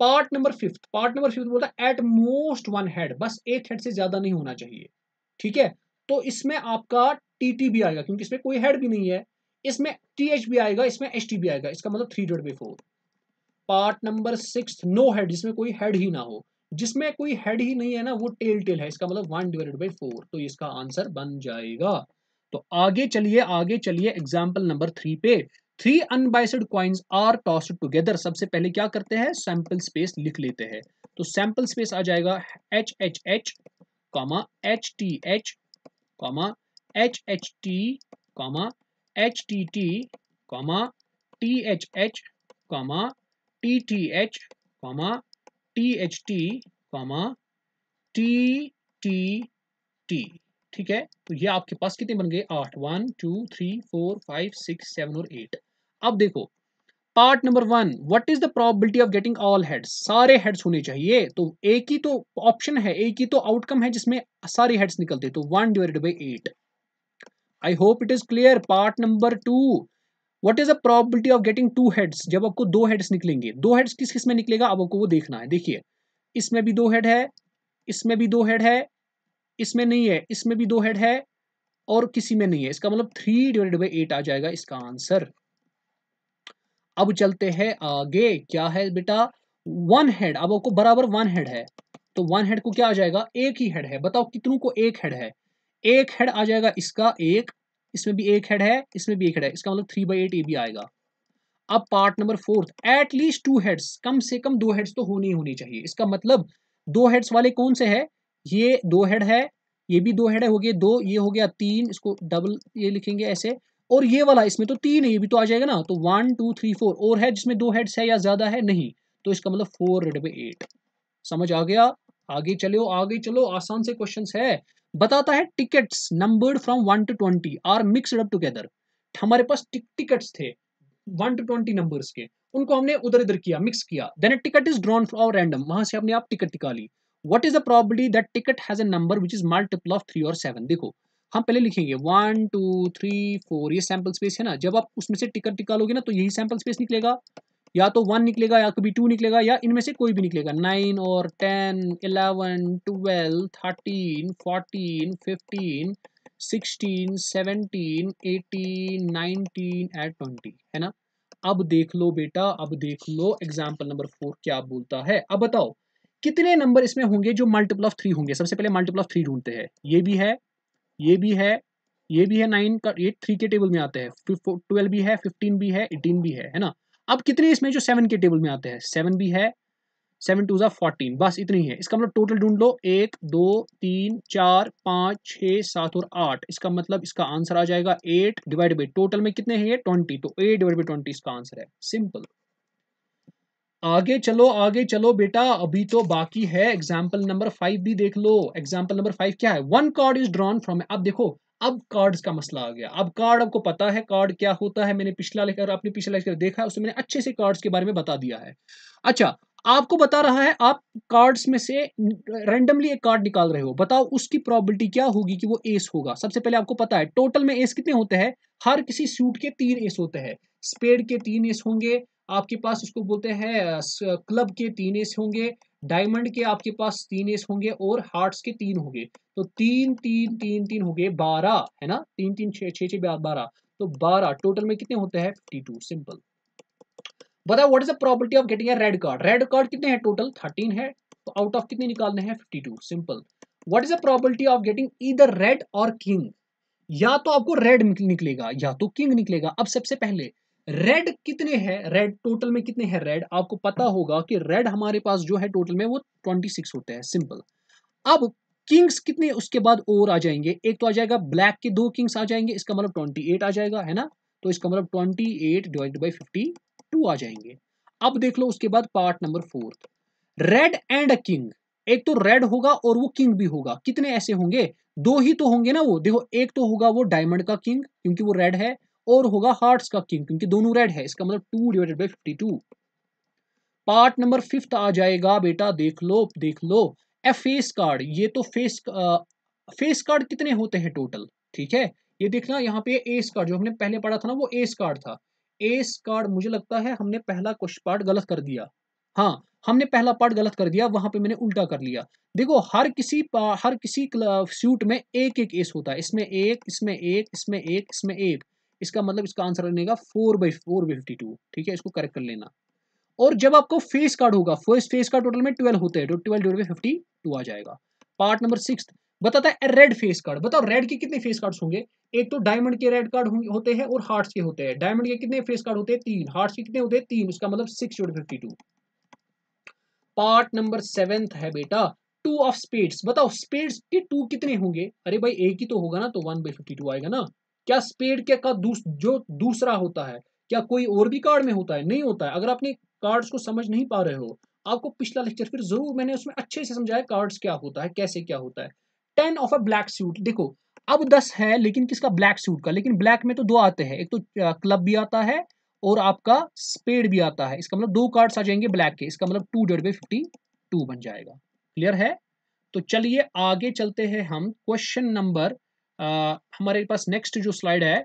part number fifth part number fifth बोलता है एट मोस्ट वन हेड बस एक हेड से ज्यादा नहीं होना चाहिए ठीक है तो इसमें आपका टी टी भी आएगा क्योंकि इसमें कोई हेड भी नहीं है इसमें टी एच भी आएगा इसमें एच टी भी आएगा इसका मतलब three divided by four part number six no head जिसमें कोई हेड ही ना हो जिसमें कोई हेड ही नहीं है ना वो टेल टेल है इसका मतलब वन डिवाइडेड बाई फोर तो इसका आंसर बन जाएगा तो आगे चलिए आगे चलिए एग्जाम्पल नंबर थ्री पे three unbiased coins are tossed together सबसे पहले क्या करते हैं सैंपल स्पेस लिख लेते हैं तो सैंपल स्पेस आ जाएगा H H H comma H T H comma H H T comma H T T comma T H H comma T T H comma T H T comma T T T ठीक है तो ये आपके पास कितने बन गए आठ one two three four five six seven और एट अब देखो part number one what is the probability of getting all heads सारे हेड्स होने चाहिए तो एक ही तो ऑप्शन है एक ही तो आउटकम है जिसमें सारे हेड्स निकलते तो one divided by eight I hope it is clear part number two what is the probability of getting two heads जब आपको दो हेड्स निकलेंगे दो हेड्स किस किस में निकलेगा अब आपको वो देखना है देखिए इसमें भी दो हेड है इसमें भी दो हेड है इसमें नहीं है इसमें भी दो हेड है और किसी में नहीं है इसका मतलब थ्री डिवाइडेड बाई एट आ जाएगा इसका आंसर अब चलते हैं आगे क्या है बेटा वन हेड अब आपको बराबर वन हेड है तो वन हेड को क्या आ जाएगा एक ही हेड है बताओ कितनों को एक हेड है एक हेड आ जाएगा इसका एक इसमें भी एक हेड है इसमें भी एक हेड है इसका मतलब थ्री बाई एट ए भी आएगा अब part number fourth at least two heads कम से कम दो हेड्स तो होनी होनी चाहिए इसका मतलब दो हेड्स वाले कौन से है ये दो हेड है ये भी दो हेड है हो गए दो ये हो गया तीन इसको डबल ये लिखेंगे ऐसे और ये वाला इसमें तो तीन है ये भी तो आ जाएगा ना तो वन टू थ्री फोर और है जिसमें दो हेड्स है या ज्यादा है नहीं तो इसका मतलब फोर रेड बाई एट समझ आ गया आगे चलो आगे चलो आसान से क्वेश्चंस है बताता है tickets numbered from one to twenty are mixed up together हमारे पास टिकट्स थे वन टू ट्वेंटी नंबर्स के उनको हमने उधर इधर किया मिक्स किया then ticket is drawn for random वहां से अपने आप टिकट निकाली what is the probability that ticket has a number which is multiple of three और सेवन देखो हम पहले लिखेंगे वन टू थ्री फोर ये सैम्पल स्पेस है ना जब आप उसमें से टिकट निकालोगे ना तो यही सैम्पल स्पेस निकलेगा या तो वन निकलेगा या कभी टू निकलेगा या इनमें से कोई भी निकलेगा नाइन और ten eleven twelve thirteen fourteen fifteen sixteen seventeen eighteen nineteen and twenty है ना अब देख लो बेटा अब देख लो एग्जाम्पल नंबर फोर क्या बोलता है अब बताओ कितने नंबर इसमें होंगे जो मल्टीपल ऑफ थ्री होंगे सबसे पहले मल्टीपल ऑफ थ्री ढूंढते हैं ये भी है ये भी है ये भी है नाइन का ये थ्री के टेबल में आते हैं ट्वेल्व भी है फिफ्टीन भी है एटीन भी है है ना अब कितने इसमें जो सेवन के टेबल में आते हैं सेवन भी है सेवन टू ज़ा फोर्टीन बस इतनी है इसका मतलब टोटल ढूंढ लो एक दो तीन चार पाँच छः सात और आठ इसका मतलब इसका आंसर आ जाएगा एट डिवाइड बाई टोटल में कितने हैं ये ट्वेंटी तो एट डिवाइड बाई ट्वेंटी इसका आंसर है सिंपल आगे चलो आगे चलो बेटा अभी तो बाकी है एग्जाम्पल नंबर फाइव भी देख लो एग्जाम्पल नंबर फाइव क्या है one card is drawn from अब देखो अब कार्ड्स का मसला आ गया अब कार्ड आपको पता है कार्ड क्या होता है मैंने पिछला लेकर आपने पिछला लेकर देखा उसमें मैंने अच्छे से कार्ड्स के बारे में बता दिया है अच्छा आपको बता रहा है आप कार्ड्स में से रैंडमली एक कार्ड निकाल रहे हो बताओ उसकी प्रॉबिलिटी क्या होगी कि वो एस होगा सबसे पहले आपको पता है टोटल में एस कितने होते हैं हर किसी सूट के तीन एस होते हैं स्पेड के तीन एस होंगे आपके पास उसको बोलते हैं क्लब के तीन एस होंगे डायमंड के आपके पास तीन एस होंगे और हार्ट्स के तीन होंगे तो तीन तीन तीन तीन हो गए बारह है ना तीन तीन छह छह बारह तो बारह टोटल में कितने होते हैं फिफ्टी टू सिंपल बताओ what is the probability of getting red card red card कितने हैं टोटल थर्टीन है तो आउट ऑफ कितने निकालने हैं fifty two simple what is the probability of getting either red और किंग या तो आपको रेड निकलेगा या तो किंग निकलेगा अब सबसे पहले रेड कितने हैं रेड टोटल में कितने हैं रेड आपको पता होगा कि रेड हमारे पास जो है टोटल में वो ट्वेंटी सिक्स होते हैं सिंपल अब किंग्स कितने उसके बाद और आ जाएंगे एक तो आ जाएगा ब्लैक के दो किंग्स आ जाएंगे इसका मतलब ट्वेंटी एट आ जाएगा है ना तो इसका मतलब twenty eight divide by fifty two आ जाएंगे अब देख लो उसके बाद part number fourth red and a king एक तो रेड होगा और वो किंग भी होगा कितने ऐसे होंगे दो ही तो होंगे ना वो देखो एक तो होगा वो डायमंड का किंग क्योंकि वो रेड है और होगा हार्ट्स का किंग क्योंकि दोनों रेड है इसका मतलब two divided by fifty two part number fifth आ जाएगा बेटा देख लो देख लो ए फेस कार्ड ये तो फेस आ, फेस कार्ड कितने होते हैं टोटल ठीक है ये देखना यहाँ पे एस कार्ड जो हमने पहले पढ़ा था ना वो एस कार्ड था एस कार्ड मुझे लगता है हमने पहला क्वेश्चन पार्ट गलत कर दिया हाँ हमने पहला पार्ट गलत कर दिया वहां पे मैंने उल्टा कर लिया देखो हर किसी हर किसी सूट में एक एक एस होता है इसमें एक इसमें एक इसमें एक इसमें एक इसमें एक इसका मतलब इसका आंसर बनेगा four by four by fifty two ठीक है इसको करेक्ट कर लेना और जब आपको फेस कार्ड होगा फर्स्ट फेस कार्ड टोटल में ट्वेल्व होते हैं तो twelve divide by fifty two आ जाएगा पार्ट नंबर सिक्स बताता है रेड फेस कार्ड बताओ रेड के कितने फेस कार्ड होंगे एक तो डायमंड के रेड कार्ड होते हैं और हार्ट्स के होते हैं डायमंड के कितने फेस कार्ड होते हैं तीन हार्ट्स के कितने होते हैं तीन इसका मतलब six fifty two part number seventh है बेटा टू ऑफ स्पेड्स बताओ स्पेड्स के टू कितने होंगे अरे भाई एक ही तो होगा ना तो वन बाई फिफ्टी टू आएगा ना क्या स्पेड के का दूस, जो दूसरा होता है क्या कोई और भी कार्ड में होता है नहीं होता है अगर आपने कार्ड्स को समझ नहीं पा रहे हो आपको पिछला लेक्चर फिर जरूर मैंने उसमें अच्छे से समझाया कार्ड्स क्या होता है कैसे क्या होता है ten of a black suit देखो अब दस है लेकिन किसका ब्लैक सूट का लेकिन ब्लैक में तो दो आते हैं एक तो क्लब भी आता है और आपका स्पेड भी आता है इसका मतलब दो कार्ड्स आ जाएंगे ब्लैक के इसका मतलब टू डेढ़ फिफ्टी टू बन जाएगा क्लियर है तो चलिए आगे चलते हैं हम क्वेश्चन नंबर आ, हमारे पास नेक्स्ट जो स्लाइड है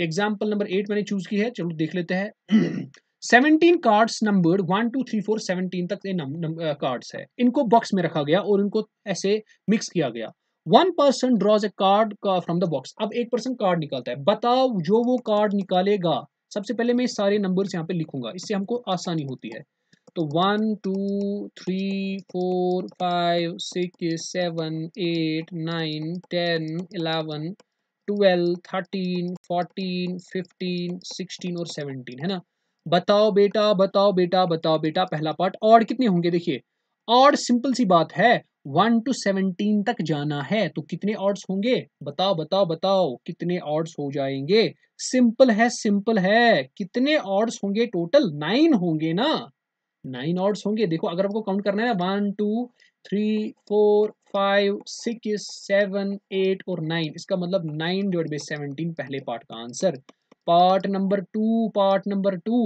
एग्जाम्पल नंबर एट मैंने चूज की है चलो देख लेते हैं seventeen cards number one two three four seventeen तक ये कार्ड्स है इनको बॉक्स में रखा गया और इनको ऐसे मिक्स किया गया one person draws a card from the box अब एक पर्सन कार्ड निकालता है बताओ जो वो कार्ड निकालेगा सबसे पहले मैं सारे नंबर्स यहाँ पे लिखूंगा इससे हमको आसानी होती है तो one two three four five six seven eight nine ten eleven twelve thirteen fourteen fifteen sixteen और सेवनटीन है ना बताओ बेटा बताओ बेटा बताओ बेटा पहला पार्ट और कितने होंगे देखिए और सिंपल सी बात है वन टू सेवनटीन तक जाना है तो कितने ऑर्ड्स होंगे बताओ बताओ बताओ कितने ऑर्ड्स हो जाएंगे सिंपल है सिंपल है कितने ऑर्ड्स होंगे टोटल नाइन होंगे ना नाइन ऑर्ड्स होंगे देखो अगर आपको काउंट करना है one two three four five six seven eight और नाइन इसका मतलब नाइन डिवाइड बाई सेवनटीन पहले पार्ट का answer part number two part number two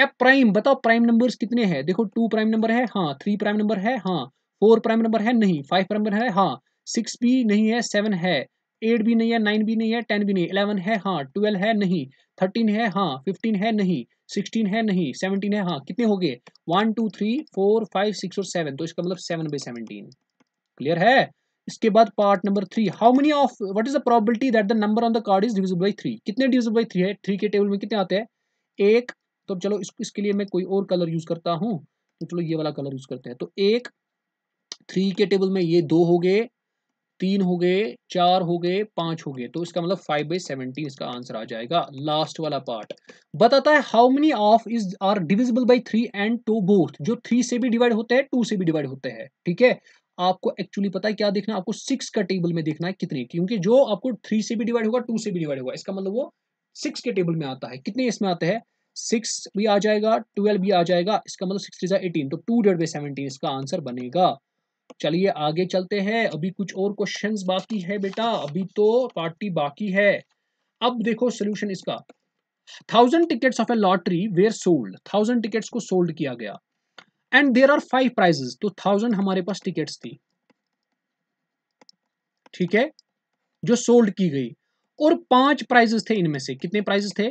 A prime बताओ प्राइम नंबर्स कितने हैं देखो टू प्राइम नंबर है हाँ थ्री प्राइम नंबर है हाँ फोर प्राइम नंबर है नहीं फाइव प्राइम नंबर है हाँ सिक्स भी नहीं है सेवन है एट भी नहीं है नाइन भी नहीं है टेन भी नहीं इलेवन है हाँ ट्वेल्व है नहीं थर्टीन है हाँ फिफ्टीन है नहीं सिक्सटीन है नहीं सेवनटीन है हाँ कितने हो गए one two three four five six और सेवन तो इसका मतलब सेवन बाई सेवनटीन क्लियर है इसके बाद part number three how many of what is the probability that the number on the card is divisible by three कितने divisible by three है three के टेबल में कितने आते हैं एक तो चलो इस, इसके लिए मैं कोई और कलर यूज करता हूँ तो चलो ये वाला कलर यूज करते हैं तो एक थ्री के टेबल में ये दो हो गए तीन हो गए चार हो गए पांच हो गए तो इसका मतलब फाइव बाई सेवेंटी इसका आंसर आ जाएगा लास्ट वाला पार्ट बताता है how many of is are divisible by three and two both जो थ्री से भी डिवाइड होते हैं टू से भी डिवाइड होते हैं ठीक है आपको एक्चुअली पता है क्या देखना है आपको सिक्स का टेबल में देखना है कितने क्योंकि जो आपको थ्री से भी डिवाइड होगा टू से भी डिवाइड होगा इसका मतलब वो सिक्स के टेबल में आता है कितने इसमें आते हैं सिक्स भी आ जाएगा ट्वेल्व भी आ जाएगा इसका मतलब सिक्स एटीन तो टू डेड बाई सेवनटीन इसका आंसर बनेगा चलिए आगे चलते हैं अभी कुछ और क्वेश्चंस बाकी है बेटा अभी तो पार्टी बाकी है अब देखो सोल्यूशन इसका thousand tickets of a lottery were sold thousand tickets को सोल्ड किया गया and there are five prizes तो थाउजेंड हमारे पास टिकट्स थी ठीक है जो सोल्ड की गई और पांच प्राइजेस थे इनमें से कितने प्राइजेस थे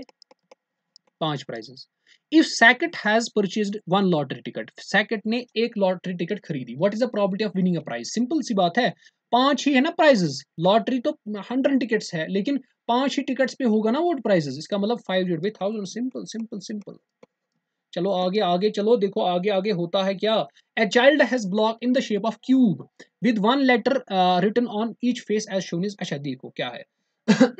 पांच prizes if Saket has purchase one lottery ticket Saket ने एक लॉटरी टिकट खरीदी what is the probability of winning a prize simple सी बात है पांच ही है ना प्राइजेस लॉटरी तो हंड्रेड टिकट्स है लेकिन पांच ही टिकट्स पे होगा ना वो प्राइजेस इसका मतलब five by thousand simple simple simple चलो आगे आगे चलो देखो आगे आगे होता है क्या a child has block in the shape of cube with one letter written on each face as shown is अच्छा देखो क्या है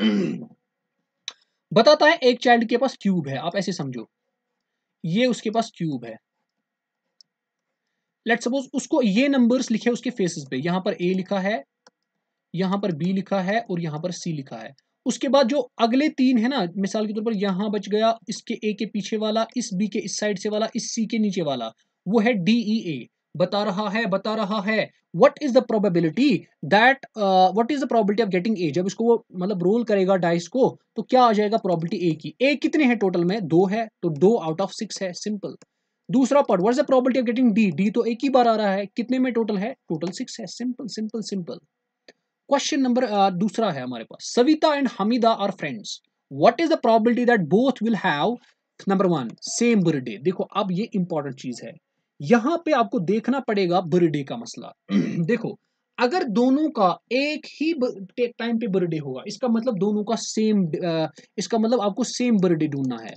बताता है एक चाइल्ड के पास क्यूब है आप ऐसे समझो ये उसके पास क्यूब है लेट सपोज उसको ये नंबर्स लिखे उसके फेसेस पे यहां पर ए लिखा है यहां पर बी लिखा है और यहां पर सी लिखा है उसके बाद जो अगले तीन है ना मिसाल के तौर पर यहां बच गया इसके ए के पीछे वाला इस बी के इस साइड से वाला इस सी के नीचे वाला वो है डी ई ए बता रहा है बता रहा है what is the probability that what is the probability of getting A जब इसको वो मतलब रोल करेगा डाइस को तो क्या आ जाएगा प्रॉबिलिटी ए की ए कितने हैं टोटल में दो है तो दो आउट ऑफ सिक्स है सिंपल दूसरा part what is the probability of getting D D तो एक ही बार आ रहा है कितने में टोटल है टोटल सिक्स है simple simple simple question number दूसरा है हमारे पास Savita and Hamida are friends what is the probability that both will have number one same birthday देखो अब ये इंपॉर्टेंट चीज है यहां पे आपको देखना पड़ेगा बर्थडे का मसला देखो अगर दोनों का एक ही टाइम पे बर्थडे होगा इसका मतलब दोनों का सेम इसका मतलब आपको सेम बर्थडे ढूंढना है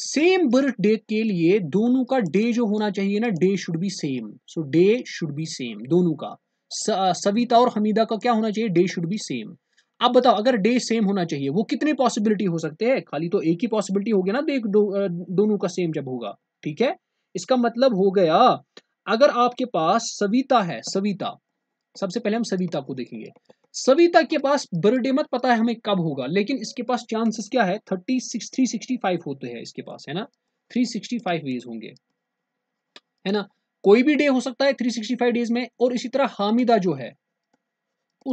सेम बर्थडे के लिए दोनों का डे जो होना चाहिए ना day should be same so day should be same दोनों का सविता और हमीदा का क्या होना चाहिए डे शुड बी सेम अब बताओ अगर डे सेम होना चाहिए वो कितने पॉसिबिलिटी हो सकते हैं खाली तो एक ही पॉसिबिलिटी होगी ना देख दो, दोनों का सेम जब होगा ठीक है इसका मतलब हो गया अगर आपके पास सविता है सविता सबसे पहले हम सविता को देखेंगे सविता के पास बर्थडे मत पता है हमें कब होगा लेकिन इसके पास चांसेस क्या है thirty six three sixty five होते हैं इसके पास है ना थ्री सिक्सटी फाइव डेज होंगे है ना कोई भी डे हो सकता है थ्री सिक्सटी फाइव डेज में और इसी तरह हामिदा जो है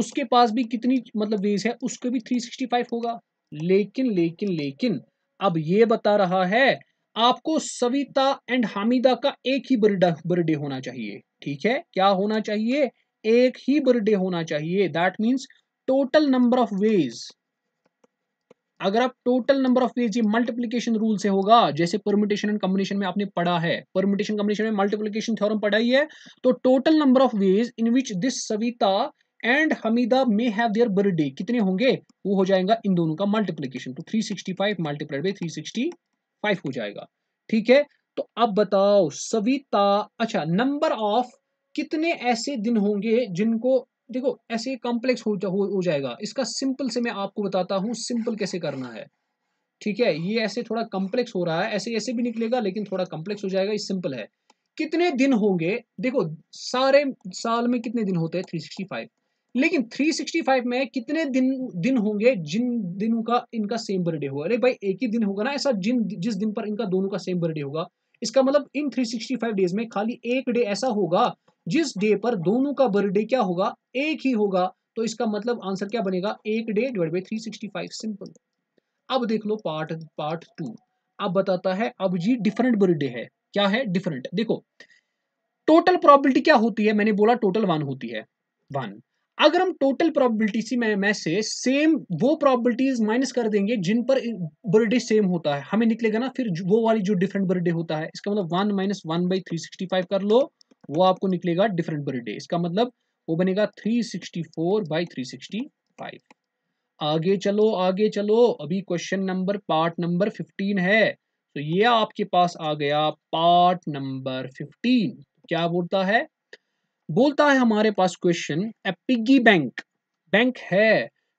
उसके पास भी कितनी मतलब डेज है उसके भी थ्री सिक्सटी फाइव होगा लेकिन लेकिन लेकिन अब ये बता रहा है आपको सविता एंड हामिदा का एक ही बर्थडे होना चाहिए ठीक है क्या होना चाहिए एक ही बर्थडे होना चाहिए that means total number of ways अगर आप टोटल नंबर ऑफ वेज ये मल्टीप्लीकेशन रूल से होगा जैसे परमिटेशन एंड कम्बिनेशन में आपने पढ़ा है परमिटेशन कम्बिनेशन में मल्टीप्लीकेशन थ्योरम ही है तो total number of ways in which this Savita and Hamida may have their birthday कितने होंगे वो हो जाएगा इन दोनों का मल्टीप्लीकेशन तो three sixty five multiplied by three sixty five हो जाएगा ठीक है तो अब बताओ सविता अच्छा नंबर ऑफ कितने ऐसे दिन होंगे जिनको देखो ऐसे कॉम्प्लेक्स हो, जा, हो, हो जाएगा इसका सिंपल से मैं आपको बताता हूं सिंपल कैसे करना है ठीक है ये ऐसे थोड़ा कॉम्प्लेक्स हो रहा है ऐसे ऐसे भी निकलेगा लेकिन थोड़ा कॉम्प्लेक्स हो जाएगा ये सिंपल है कितने दिन होंगे देखो सारे साल में कितने दिन होते हैं थ्री सिक्सटी फाइव लेकिन 365 में कितने दिन दिन होंगे जिन दिनों का इनका सेम बर्थडे होगा अरे भाई एक ही दिन होगा ना ऐसा जिन जिस दिन पर इनका दोनों का सेम बर्थडे होगा इसका मतलब इन 365 डेज में खाली एक डे ऐसा होगा जिस डे पर दोनों का बर्थडे क्या होगा एक ही होगा तो इसका मतलब आंसर क्या बनेगा एक day divide by three simple अब देख लो पार्ट पार्ट टू अब बताता है अब जी डिफरेंट बर्थडे है क्या है डिफरेंट देखो टोटल प्रॉबिलिटी क्या होती है मैंने बोला टोटल वन होती है वन अगर हम टोटल प्रोबेबिलिटी में मैं से सेम वो प्रोबेबिलिटीज माइनस कर देंगे जिन पर बर्थडे सेम होता है हमें निकलेगा ना फिर वो वाली जो डिफरेंट बर्थडे होता है इसका मतलब one minus one by three sixty five कर लो वो आपको निकलेगा डिफरेंट बर्थडे इसका मतलब वो बनेगा three sixty four by three sixty five आगे चलो आगे चलो अभी question number part number fifteen है तो ये आपके पास आ गया पार्ट नंबर फिफ्टीन क्या बोलता है बोलता है हमारे पास question a piggy bank bank है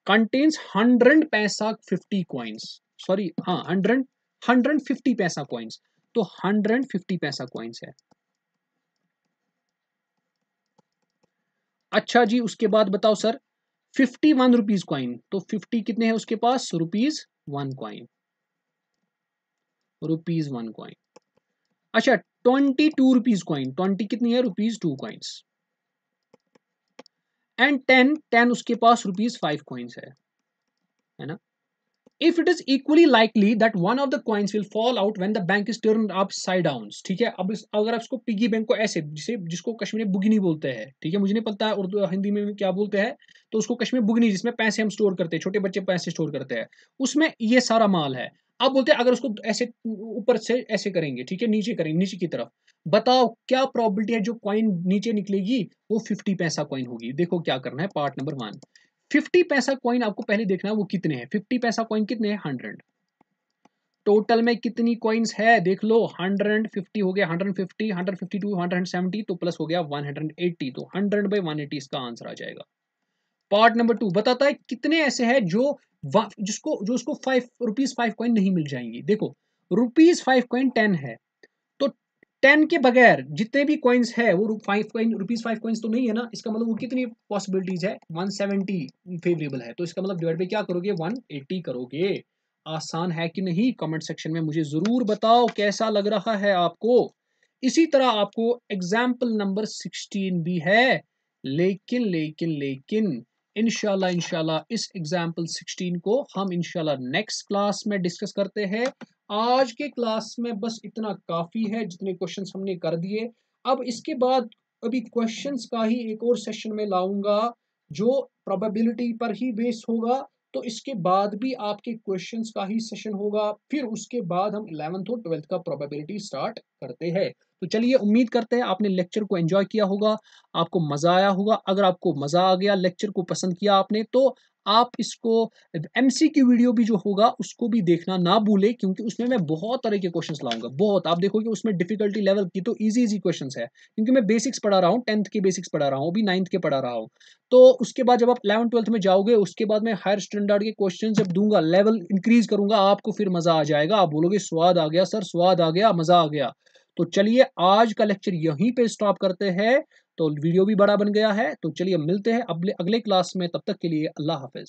contains hundred paisa fifty coins sorry हाँ hundred hundred fifty paisa coins तो हंड्रेड फिफ्टी पैसा क्वाइंस है अच्छा जी उसके बाद बताओ sir fifty one rupees coin तो फिफ्टी कितने हैं उसके पास rupees one coin rupees one coin अच्छा twenty two rupees coin twenty कितनी है rupees two coins and ten ten उसके पास रुपीज फाइव कॉइन्स है है ना if it is equally likely that one of the coins will fall out when the bank is turn upside down ठीक है अब इस, अगर आप इसको पिगी बैंक को ऐसे जिसे जिसको कश्मीर बुगनी बोलते हैं ठीक है मुझे नहीं पता उर्दू हिंदी में क्या बोलते हैं तो उसको कश्मीर बुगनी जिसमें पैसे हम स्टोर करते हैं छोटे बच्चे पैसे स्टोर करते हैं उसमें ये सारा माल है आप बोलते हैं अगर उसको ऐसे ऊपर से ऐसे करेंगे ठीक है नीचे करेंगे नीचे की तरफ बताओ क्या प्रॉबिलिटी है जो कॉइन नीचे निकलेगी वो फिफ्टी पैसा कॉइन होगी देखो क्या करना है part number one fifty paisa coin आपको पहले देखना है वो कितने हैं फिफ्टी पैसा कॉइन कितने हैं हंड्रेड टोटल में कितनी कॉइन्स है देख लो हंड्रेड फिफ्टी हो गया hundred hundred fifty fifty two hundred seventy तो प्लस हो गया वन हंड्रेड एट्टी तो हंड्रेड बाई वन एटी इसका आंसर आ जाएगा पार्ट नंबर टू बताता है कितने ऐसे हैं जो जिसको जो उसको फाइव रुपीज फाइव कॉइन नहीं मिल जाएंगी देखो रुपीज फाइव कॉइन टेन है तो टेन के बगैर जितने भी कॉइन्स है वो five coin rupees five coins तो नहीं है ना इसका मतलब वो कितनी पॉसिबिलिटीज है वन सेवेंटी फेवरेबल है तो इसका मतलब डिवाइड बाई क्या करोगे वन एट्टी करोगे आसान है कि नहीं कमेंट सेक्शन में मुझे ज़रूर बताओ कैसा लग रहा है आपको इसी तरह आपको एग्जाम्पल नंबर सिक्सटीन भी है लेकिन लेकिन लेकिन इनशाला इनशाला इस एग्जाम्पल 16 को हम इनशाला नेक्स्ट क्लास में डिस्कस करते हैं आज के क्लास में बस इतना काफ़ी है जितने क्वेश्चन हमने कर दिए अब इसके बाद अभी क्वेश्चन का ही एक और सेशन में लाऊंगा जो प्रोबेबिलिटी पर ही बेस होगा तो इसके बाद भी आपके क्वेश्चंस का ही सेशन होगा फिर उसके बाद हम इलेवंथ और ट्वेल्थ का प्रोबेबिलिटी स्टार्ट करते हैं तो चलिए उम्मीद करते हैं आपने लेक्चर को एंजॉय किया होगा आपको मज़ा आया होगा अगर आपको मज़ा आ गया लेक्चर को पसंद किया आपने तो आप इसको एम की वीडियो भी जो होगा उसको भी देखना ना भूले क्योंकि उसमें मैं बहुत तरह के क्वेश्चन लाऊंगा बहुत आप देखोगे उसमें डिफिकल्टी लेवल की तो इजी इजी क्वेश्चन है क्योंकि मैं बेसिक्स पढ़ा रहा हूँ टेंथ के बेसिक्स पढ़ा रहा हूँ अभी नाइन्थ के पढ़ा रहा हूँ तो उसके बाद जब आप इलेवन ट्वेल्थ में जाओगे उसके बाद मैं हायर स्टैंडर्ड के क्वेश्चन जब दूंगा लेवल इंक्रीज करूंगा आपको फिर मजा आ जाएगा आप बोलोगे स्वाद आ गया सर स्वाद आ गया मजा आ गया तो चलिए आज का लेक्चर यहीं पे स्टॉप करते हैं तो वीडियो भी बड़ा बन गया है तो चलिए मिलते हैं अगले क्लास में तब तक के लिए अल्लाह हाफिज